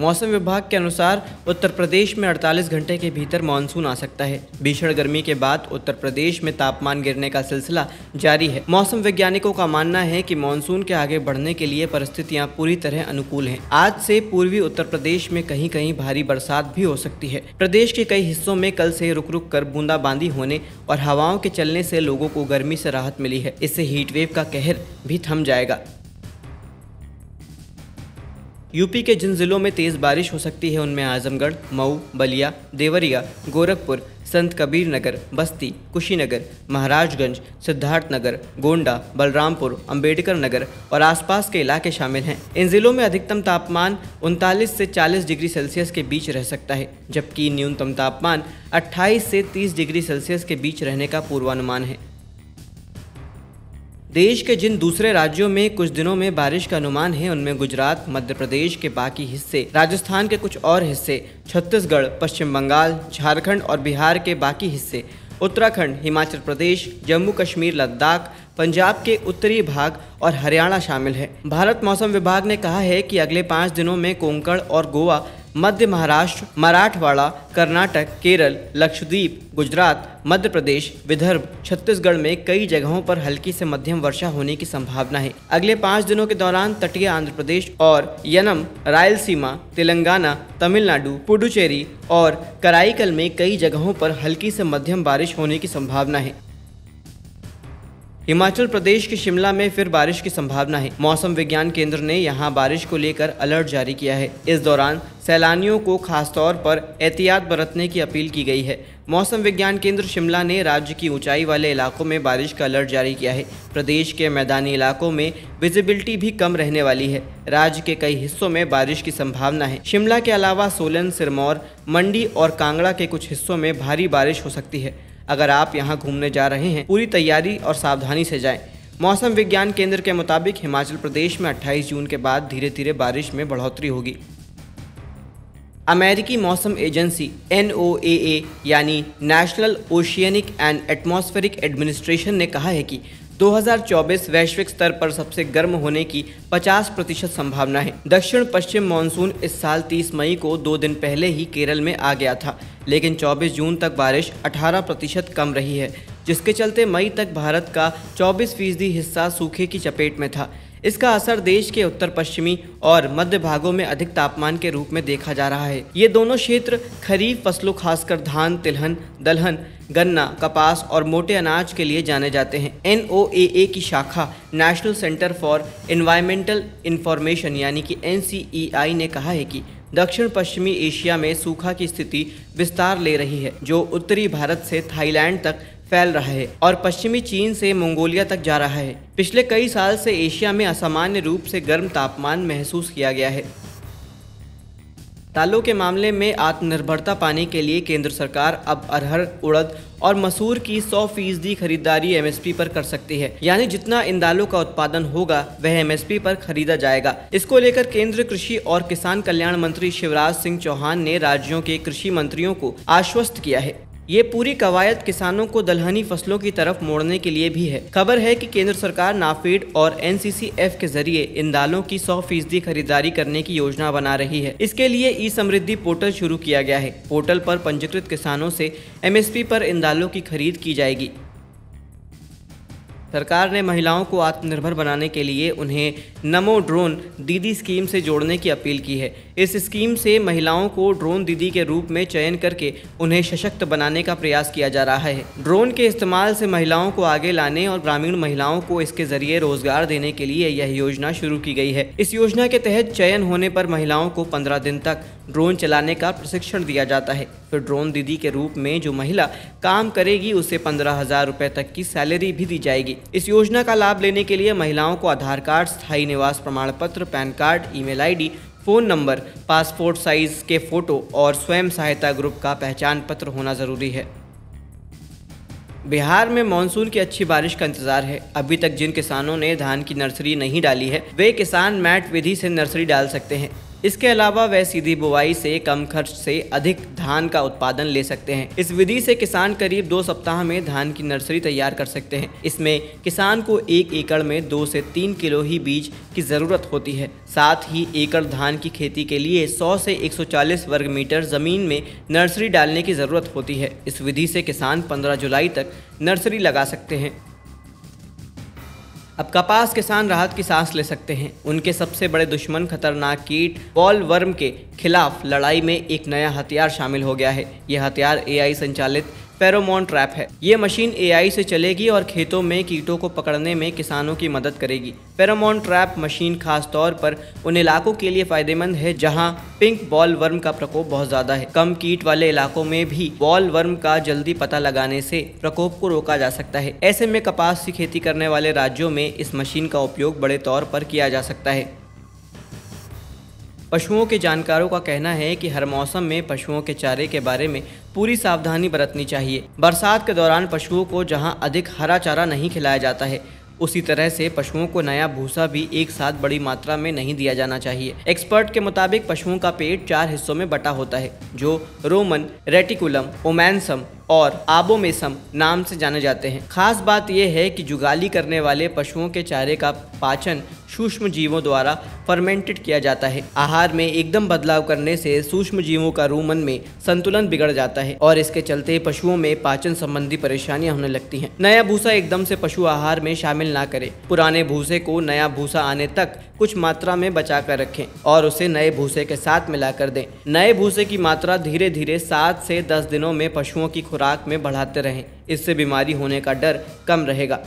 मौसम विभाग के अनुसार उत्तर प्रदेश में 48 घंटे के भीतर मानसून आ सकता है भीषण गर्मी के बाद उत्तर प्रदेश में तापमान गिरने का सिलसिला जारी है मौसम वैज्ञानिकों का मानना है कि मानसून के आगे बढ़ने के लिए परिस्थितियां पूरी तरह अनुकूल हैं आज से पूर्वी उत्तर प्रदेश में कहीं कहीं भारी बरसात भी हो सकती है प्रदेश के कई हिस्सों में कल से रुक रुक कर बूंदाबांदी होने और हवाओं के चलने से लोगों को गर्मी से राहत मिली है इससे हीटवेव का कहर भी थम जाएगा यूपी के जिन जिलों में तेज़ बारिश हो सकती है उनमें आजमगढ़ मऊ बलिया देवरिया गोरखपुर संत कबीर नगर बस्ती कुशीनगर महाराजगंज सिद्धार्थनगर गोंडा बलरामपुर अंबेडकर नगर और आसपास के इलाके शामिल हैं इन जिलों में अधिकतम तापमान उनतालीस से 40 डिग्री सेल्सियस के बीच रह सकता है जबकि न्यूनतम तापमान 28 से 30 डिग्री सेल्सियस के बीच रहने का पूर्वानुमान है देश के जिन दूसरे राज्यों में कुछ दिनों में बारिश का अनुमान है उनमें गुजरात मध्य प्रदेश के बाकी हिस्से राजस्थान के कुछ और हिस्से छत्तीसगढ़ पश्चिम बंगाल झारखंड और बिहार के बाकी हिस्से उत्तराखंड हिमाचल प्रदेश जम्मू कश्मीर लद्दाख पंजाब के उत्तरी भाग और हरियाणा शामिल है भारत मौसम विभाग ने कहा है कि अगले पाँच दिनों में कोंकण और गोवा मध्य महाराष्ट्र मराठवाड़ा कर्नाटक केरल लक्षद्वीप गुजरात मध्य प्रदेश विदर्भ छत्तीसगढ़ में कई जगहों पर हल्की से मध्यम वर्षा होने की संभावना है अगले पाँच दिनों के दौरान तटीय आंध्र प्रदेश और यनम रायलसीमा तेलंगाना तमिलनाडु पुडुचेरी और कराईकल में कई जगहों पर हल्की से मध्यम बारिश होने की संभावना है हिमाचल प्रदेश के शिमला में फिर बारिश की संभावना है मौसम विज्ञान केंद्र ने यहां बारिश को लेकर अलर्ट जारी किया है इस दौरान सैलानियों को खासतौर पर एहतियात बरतने की अपील की गई है मौसम विज्ञान केंद्र शिमला ने राज्य की ऊंचाई वाले इलाकों में बारिश का अलर्ट जारी किया है प्रदेश के मैदानी इलाकों में विजिबिलिटी भी कम रहने वाली है राज्य के कई हिस्सों में बारिश की संभावना है शिमला के अलावा सोलन सिरमौर मंडी और कांगड़ा के कुछ हिस्सों में भारी बारिश हो सकती है अगर आप यहाँ घूमने जा रहे हैं पूरी तैयारी और सावधानी से जाए मौसम विज्ञान केंद्र के मुताबिक हिमाचल प्रदेश में 28 जून के बाद धीरे धीरे बारिश में बढ़ोतरी होगी अमेरिकी मौसम एजेंसी एन यानी National Oceanic and Atmospheric Administration ने कहा है कि 2024 वैश्विक स्तर पर सबसे गर्म होने की 50 प्रतिशत संभावना है दक्षिण पश्चिम मानसून इस साल 30 मई को दो दिन पहले ही केरल में आ गया था लेकिन 24 जून तक बारिश 18 प्रतिशत कम रही है जिसके चलते मई तक भारत का 24 फीसदी हिस्सा सूखे की चपेट में था इसका असर देश के उत्तर पश्चिमी और मध्य भागों में अधिक तापमान के रूप में देखा जा रहा है ये दोनों क्षेत्र खरीफ फसलों खासकर धान तिलहन दलहन गन्ना कपास और मोटे अनाज के लिए जाने जाते हैं एन की शाखा National Center for Environmental Information यानी कि एन ने कहा है कि दक्षिण पश्चिमी एशिया में सूखा की स्थिति विस्तार ले रही है जो उत्तरी भारत से थाईलैंड तक फैल रहा है और पश्चिमी चीन से मंगोलिया तक जा रहा है पिछले कई साल से एशिया में असामान्य रूप से गर्म तापमान महसूस किया गया है दालों के मामले में आत्मनिर्भरता पाने के लिए केंद्र सरकार अब अरहर उड़द और मसूर की 100 फीसदी खरीदारी एमएसपी पर कर सकती है यानी जितना इन दालों का उत्पादन होगा वह एमएसपी पर खरीदा जाएगा इसको लेकर केंद्र कृषि और किसान कल्याण मंत्री शिवराज सिंह चौहान ने राज्यों के कृषि मंत्रियों को आश्वस्त किया है ये पूरी कवायद किसानों को दलहनी फसलों की तरफ मोड़ने के लिए भी है खबर है कि केंद्र सरकार नाफेड और एनसीसीएफ के जरिए इन दालों की 100 फीसदी खरीदारी करने की योजना बना रही है इसके लिए ई समृद्धि पोर्टल शुरू किया गया है पोर्टल पर पंजीकृत किसानों से एमएसपी पर इन दालों की खरीद की जाएगी सरकार ने महिलाओं को आत्मनिर्भर बनाने के लिए उन्हें नमो ड्रोन दीदी स्कीम से जोड़ने की अपील की है इस स्कीम से महिलाओं को ड्रोन दीदी के रूप में चयन करके उन्हें सशक्त बनाने का प्रयास किया जा रहा है ड्रोन के इस्तेमाल से महिलाओं को आगे लाने और ग्रामीण महिलाओं को इसके जरिए रोजगार देने के लिए यह योजना शुरू की गई है इस योजना के तहत चयन होने पर महिलाओं को पंद्रह दिन तक ड्रोन चलाने का प्रशिक्षण दिया जाता है फिर ड्रोन दीदी के रूप में जो महिला काम करेगी उसे पंद्रह हजार रुपए तक की सैलरी भी दी जाएगी इस योजना का लाभ लेने के लिए महिलाओं को आधार कार्ड स्थायी निवास प्रमाण पत्र PAN card email ID phone number passport size के फ़ोटो और स्वयं सहायता ग्रुप का पहचान पत्र होना ज़रूरी है बिहार में मानसून की अच्छी बारिश का इंतजार है अभी तक जिन किसानों ने धान की नर्सरी नहीं डाली है वे किसान मैट विधि से नर्सरी डाल सकते हैं इसके अलावा वह सीधी बुआई से कम खर्च से अधिक धान का उत्पादन ले सकते हैं इस विधि से किसान करीब दो सप्ताह में धान की नर्सरी तैयार कर सकते हैं इसमें किसान को एक एकड़ में दो से तीन किलो ही बीज की जरूरत होती है साथ ही एकड़ धान की खेती के लिए 100 से 140 वर्ग मीटर जमीन में नर्सरी डालने की जरूरत होती है इस विधि से किसान 15 जुलाई तक नर्सरी लगा सकते हैं अब कपास किसान राहत की सांस ले सकते हैं उनके सबसे बड़े दुश्मन खतरनाक कीट बॉल वर्म के खिलाफ लड़ाई में एक नया हथियार शामिल हो गया है यह हथियार एआई संचालित पेरोमोन ट्रैप है ये मशीन एआई से चलेगी और खेतों में कीटों को पकड़ने में किसानों की मदद करेगी पेरोमोन ट्रैप मशीन खास तौर पर उन इलाकों के लिए फायदेमंद है जहां पिंक बॉल वर्म का प्रकोप बहुत ज्यादा है कम कीट वाले इलाकों में भी बॉल वर्म का जल्दी पता लगाने से प्रकोप को रोका जा सकता है ऐसे में कपास की खेती करने वाले राज्यों में इस मशीन का उपयोग बड़े तौर पर किया जा सकता है पशुओं के जानकारों का कहना है कि हर मौसम में पशुओं के चारे के बारे में पूरी सावधानी बरतनी चाहिए बरसात के दौरान पशुओं को जहां अधिक हरा चारा नहीं खिलाया जाता है उसी तरह से पशुओं को नया भूसा भी एक साथ बड़ी मात्रा में नहीं दिया जाना चाहिए एक्सपर्ट के मुताबिक पशुओं का पेट चार हिस्सों में बटा होता है जो रोमन रेटिकुलम ओमैनसम और आबो मेसम नाम से जाने जाते हैं खास बात यह है कि जुगाली करने वाले पशुओं के चारे का पाचन सूक्ष्म जीवों द्वारा फर्मेंटेड किया जाता है आहार में एकदम बदलाव करने से सूक्ष्म जीवों का रूमन में संतुलन बिगड़ जाता है और इसके चलते पशुओं में पाचन संबंधी परेशानियां होने लगती हैं। नया भूसा एकदम से पशु आहार में शामिल ना करें पुराने भूसे को नया भूसा आने तक कुछ मात्रा में बचा कर रखें और उसे नए भूसे के साथ मिलाकर दें नए भूसे की मात्रा धीरे धीरे सात से दस दिनों में पशुओं की खुराक में बढ़ाते रहें इससे बीमारी होने का डर कम रहेगा